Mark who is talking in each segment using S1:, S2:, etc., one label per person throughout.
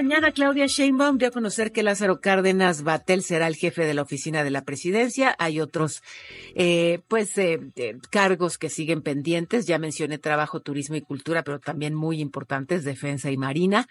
S1: mañana, Claudia Sheinbaum dio a conocer que Lázaro Cárdenas Batel será el jefe de la oficina de la presidencia. Hay otros, eh, pues, eh, cargos que siguen pendientes. Ya mencioné trabajo, turismo y cultura, pero también muy importantes, defensa y marina.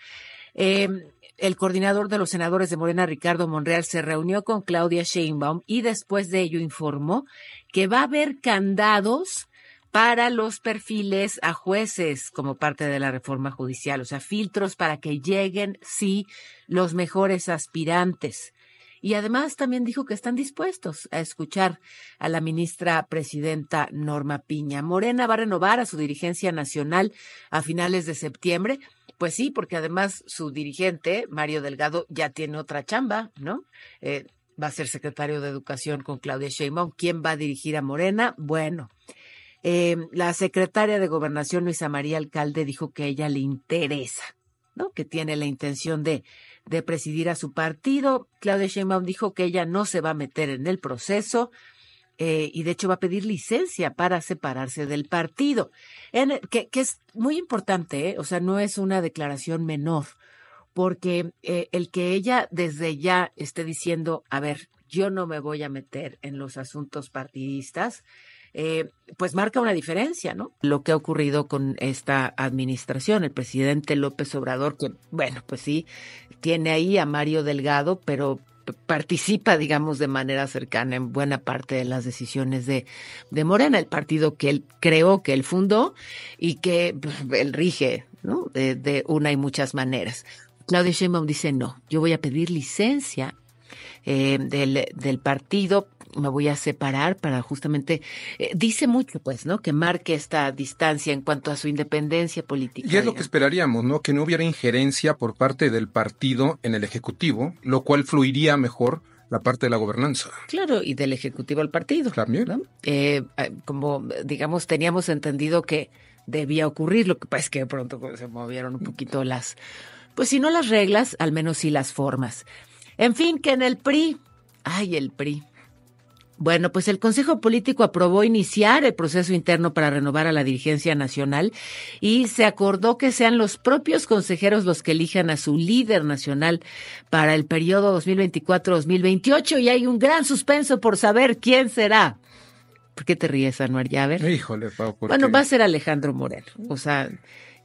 S1: Em, el coordinador de los senadores de Morena, Ricardo Monreal, se reunió con Claudia Sheinbaum y después de ello informó que va a haber candados para los perfiles a jueces como parte de la reforma judicial, o sea, filtros para que lleguen, sí, los mejores aspirantes. Y además también dijo que están dispuestos a escuchar a la ministra presidenta Norma Piña. Morena va a renovar a su dirigencia nacional a finales de septiembre. Pues sí, porque además su dirigente, Mario Delgado, ya tiene otra chamba, ¿no? Eh, va a ser secretario de Educación con Claudia Sheinbaum. ¿Quién va a dirigir a Morena? Bueno, Em, la secretaria de Gobernación, Luisa María Alcalde, dijo que ella le interesa, ¿no? Que tiene la intención de, de presidir a su partido. Claudia Sheinbaum dijo que ella no se va a meter en el proceso. Eh, y de hecho va a pedir licencia para separarse del partido, que, es muy importante, ¿eh? o sea, no es una declaración menor, porque eh, el que ella desde ya esté diciendo, a ver, yo no me voy a meter en los asuntos partidistas, eh, pues marca una diferencia, ¿no? Lo que ha ocurrido con esta administración, el presidente López Obrador, que, bueno, pues sí, tiene ahí a Mario Delgado, pero participa, digamos, de manera cercana en buena parte de las decisiones de, Morena, el partido que él creó, que él fundó y que pues, él rige, ¿no? De, una y muchas maneras. Claudia Sheinbaum dice, no, yo voy a pedir licencia eh, del partido me voy a separar para justamente, eh, dice mucho, pues, ¿no? Que marque esta distancia en cuanto a su independencia política. Y
S2: es lo que esperaríamos, ¿no? Que no hubiera injerencia por parte del partido en el Ejecutivo, lo cual fluiría mejor la parte de la gobernanza. Claro, y del Ejecutivo al partido. También. ¿no?
S1: Eh, como, digamos, teníamos entendido que debía ocurrir, lo que pasa es que de pronto pues, se movieron un poquito las, pues si no las reglas, al menos sí las formas. En fin, que en el PRI, ay, el PRI. Bueno, pues el Consejo Político aprobó iniciar el proceso interno para renovar a la dirigencia nacional y se acordó que sean los propios consejeros los que elijan a su líder nacional para el periodo 2024-2028 y hay un gran suspenso por saber quién será. ¿Por qué te ríes, Anuar? Ya, a ver. Híjole, Bueno, va a ser Alejandro Moreno. O sea,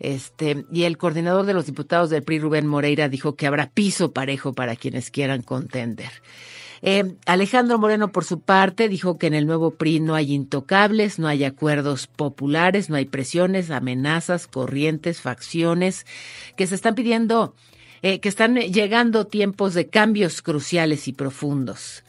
S1: este, y el coordinador de los diputados del PRI, Rubén Moreira, dijo que habrá piso parejo para quienes quieran contender. Eh, Alejandro Moreno, por su parte, dijo que en el nuevo PRI no hay intocables, no hay acuerdos populares, no hay presiones, amenazas, corrientes, facciones, que se están pidiendo, eh, que están llegando tiempos de cambios cruciales y profundos.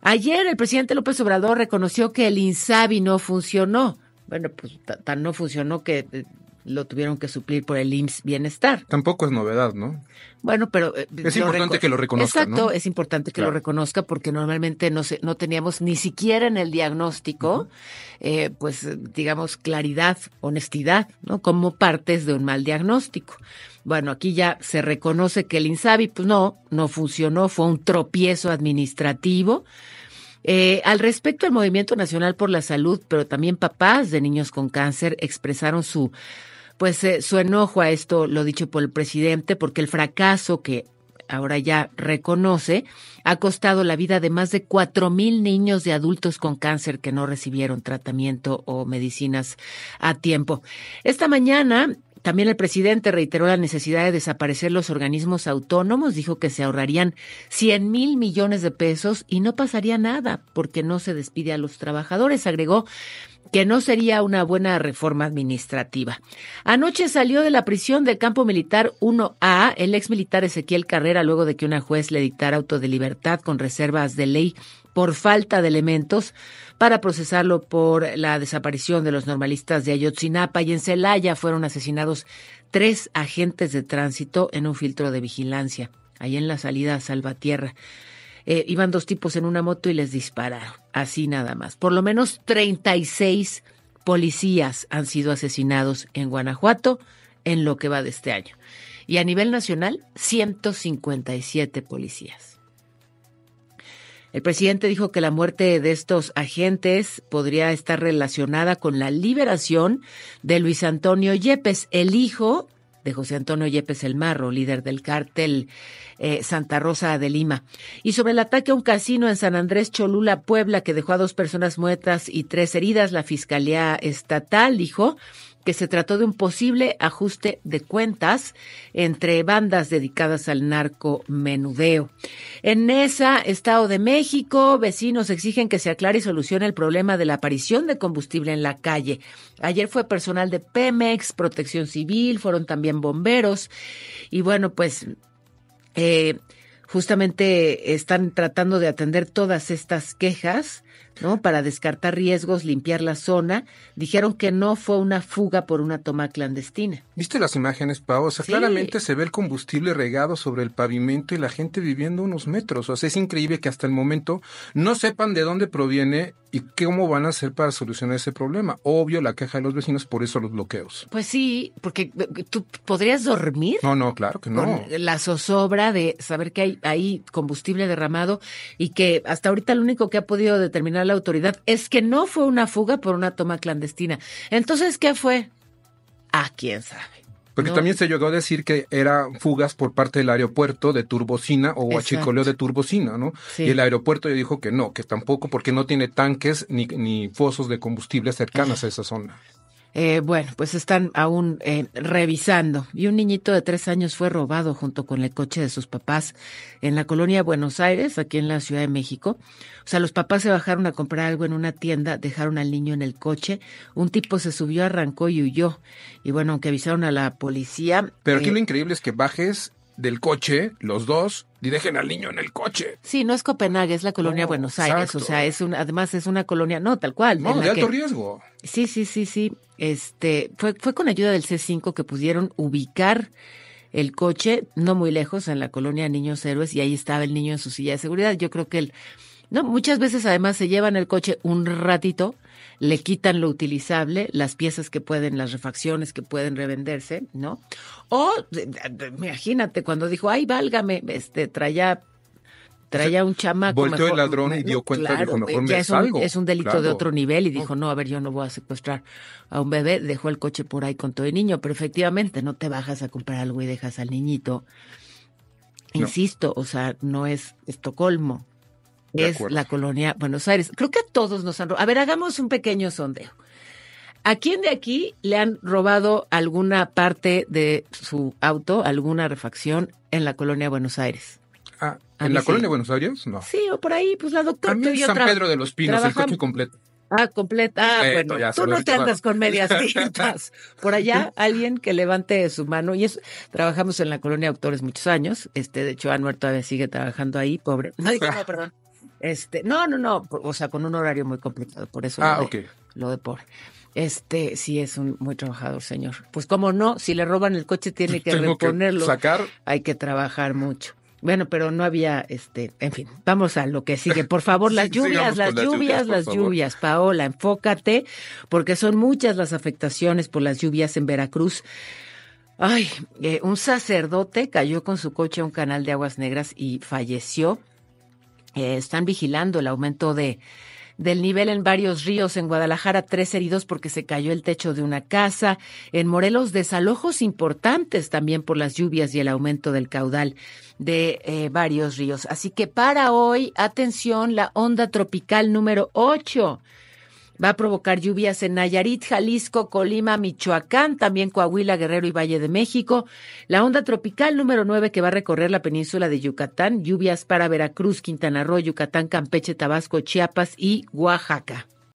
S1: Ayer el presidente López Obrador reconoció que el INSABI no funcionó. Bueno, pues tan no funcionó que eh, lo tuvieron que suplir por el IMSS Bienestar. Tampoco es novedad, ¿no? Bueno, pero... Eh, es importante que lo reconozca, Exacto, es importante que lo reconozca porque normalmente no, se, no teníamos ni siquiera en el diagnóstico, eh, pues, digamos, claridad, honestidad, ¿no? Como partes de un mal diagnóstico. Bueno, aquí ya se reconoce que el INSABI, pues no, no funcionó, fue un tropiezo administrativo. Eh, al respecto, el Movimiento Nacional por la Salud, pero también papás de niños con cáncer expresaron su pues eh, su enojo a esto, lo dicho por el presidente, porque el fracaso que ahora ya reconoce, ha costado la vida de más de cuatro mil niños de adultos con cáncer que no recibieron tratamiento o medicinas a tiempo. Esta mañana también el presidente reiteró la necesidad de desaparecer los organismos autónomos, dijo que se ahorrarían cien mil millones de pesos y no pasaría nada porque no se despide a los trabajadores. Agregó que no sería una buena reforma administrativa. Anoche salió de la prisión del campo militar 1A el ex militar Ezequiel Carrera luego de que una juez le dictara auto de libertad con reservas de ley por falta de elementos para procesarlo por la desaparición de los normalistas de Ayotzinapa y en Celaya fueron asesinados tres agentes de tránsito en un filtro de vigilancia, ahí en la salida a Salvatierra. Eh, iban dos tipos en una moto y les dispararon. Así nada más. Por lo menos 36 policías han sido asesinados en Guanajuato en lo que va de este año. Y a nivel nacional, 157 policías. El presidente dijo que la muerte de estos agentes podría estar relacionada con la liberación de Luis Antonio Yepes, el hijo de José Antonio Yepes El Marro, líder del cártel eh, Santa Rosa de Lima, y sobre el ataque a un casino en San Andrés Cholula, Puebla, que dejó a dos personas muertas y tres heridas, la Fiscalía Estatal dijo que se trató de un posible ajuste de cuentas entre bandas dedicadas al narco menudeo. En esa, Estado de México, vecinos exigen que se aclare y solucione el problema de la aparición de combustible en la calle. Ayer fue personal de Pemex, Protección Civil, fueron también bomberos y bueno, pues... Eh, justamente están tratando de atender todas estas quejas para descartar riesgos, limpiar la zona. Dijeron que no fue una fuga por una toma clandestina.
S2: ¿Viste las imágenes, Pau? O sea, claramente se ve el combustible regado sobre el pavimento y la gente viviendo unos metros. O sea, es increíble que hasta el momento no sepan de dónde proviene y cómo van a hacer para solucionar ese problema. Obvio, la queja de los vecinos, por eso los bloqueos.
S1: Pues sí, porque eh, tú podrías
S2: dormir. No, no, claro que no.
S1: la zozobra de saber que hay, hay combustible derramado y que hasta ahorita lo único que ha podido determinar la autoridad es que no fue una fuga por una toma clandestina. Entonces, ¿qué fue?
S2: A ah, quién sabe. Porque también se llegó a decir que eran fugas por parte del aeropuerto de Turbocina o Hachicoleo de Turbocina, ¿no? Y el aeropuerto dijo que no, que tampoco, porque no tiene tanques ni, ni fosos de combustible cercanas a esa zona.
S1: Eh, bueno, pues están aún eh, revisando. Y un niñito de tres años fue robado junto con el coche de sus papás en la colonia Buenos Aires, aquí en la Ciudad de México. O sea, los papás se bajaron a comprar algo en una tienda, dejaron al niño en el coche. Un tipo se subió, arrancó y huyó. Y bueno, aunque avisaron a la policía. Pero aquí eh, lo
S2: increíble es que bajes del coche, los dos, y dejen al niño en el coche.
S1: Sí, no es Copenhague, es la colonia Buenos Aires, o sea, es un, además es una colonia, no, tal cual. No, de alto riesgo. Sí, sí, sí, sí. Este, fue, fue con ayuda del C5 que pudieron ubicar el coche, no muy lejos, en la colonia Niños Héroes, y ahí estaba el niño en su silla de seguridad. Yo creo que él, no, muchas veces además se llevan el coche un ratito le quitan lo utilizable, las piezas que pueden, las refacciones que pueden revenderse, ¿no? O imagínate cuando dijo, ay, válgame, este, traía un chamaco. Volteó el ladrón y dio cuenta, dijo, mejor me es salgo. Un, es un delito de otro nivel y dijo, no, a ver, yo no voy a secuestrar a un bebé. Dejó el coche por ahí con todo el niño, pero efectivamente no te bajas a comprar algo y dejas al niñito. Insisto, o sea, no es Estocolmo es la colonia Buenos Aires. Creo que a todos nos han robado. A ver, hagamos un pequeño sondeo. ¿A quién de aquí le han robado alguna parte de su auto, alguna refacción en la
S2: colonia Buenos
S1: Aires? Ah, ¿En la colonia Buenos
S2: Aires? No. Sí, o por ahí, pues la doctora. A mí San Pedro de los Pinos, el coche completo.
S1: Ah, completa. Ah, bueno, tú no te andas con medias tintas. Por allá, alguien que levante su mano. Y eso, trabajamos en la colonia autores muchos años. Este, de hecho, Anuar todavía sigue trabajando ahí, pobre. no, perdón. Este, no, no, no, o sea, con un horario muy complicado, por eso ah, lo, de, Este, sí es un muy trabajador, señor. Pues como no, si le roban el coche tiene pues que reponerlo. Que sacar. Hay que trabajar mucho. Bueno, pero no había, este, en fin, vamos a lo que sigue. Por favor, las lluvias, las, lluvias, las lluvias. Paola, enfócate, porque son muchas las afectaciones por las lluvias en Veracruz. Ay, eh, un sacerdote cayó con su coche a un canal de aguas negras y falleció. Eh, están vigilando el aumento de, del nivel en varios ríos. En Guadalajara, tres heridos porque se cayó el techo de una casa. En Morelos, desalojos importantes también por las lluvias y el aumento del caudal de eh, varios ríos. Así que para hoy, atención, la onda tropical número 8 Va a provocar lluvias en Nayarit, Jalisco, Colima, Michoacán, también Coahuila, Guerrero y Valle de México. La onda tropical número 9 que va a recorrer la península de Yucatán, lluvias para Veracruz, Quintana Roo, Yucatán, Campeche, Tabasco, Chiapas y Oaxaca.